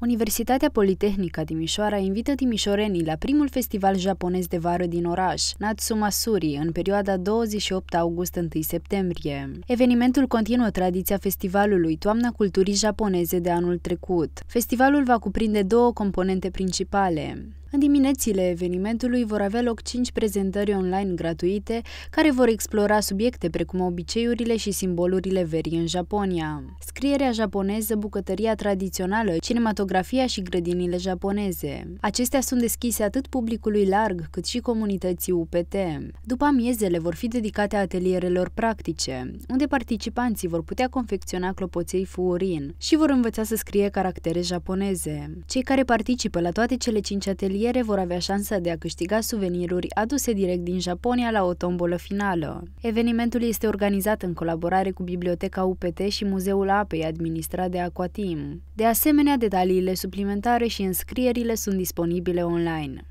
Universitatea Politehnică Timișoara invită timișorenii la primul festival japonez de vară din oraș, Natsuma Suri, în perioada 28 august-1 septembrie. Evenimentul continuă tradiția festivalului Toamna Culturii Japoneze de anul trecut. Festivalul va cuprinde două componente principale. În diminețile evenimentului vor avea loc 5 prezentări online gratuite care vor explora subiecte precum obiceiurile și simbolurile verii în Japonia, scrierea japoneză, bucătăria tradițională, cinematografia și grădinile japoneze. Acestea sunt deschise atât publicului larg cât și comunității UPT. După amiezele vor fi dedicate atelierelor practice, unde participanții vor putea confecționa clopoței fuurin și vor învăța să scrie caractere japoneze. Cei care participă la toate cele cinci ateliere consiliere vor avea șansa de a câștiga suveniruri aduse direct din Japonia la o tombolă finală. Evenimentul este organizat în colaborare cu Biblioteca UPT și Muzeul Apei, administrat de Aquatim. De asemenea, detaliile suplimentare și înscrierile sunt disponibile online.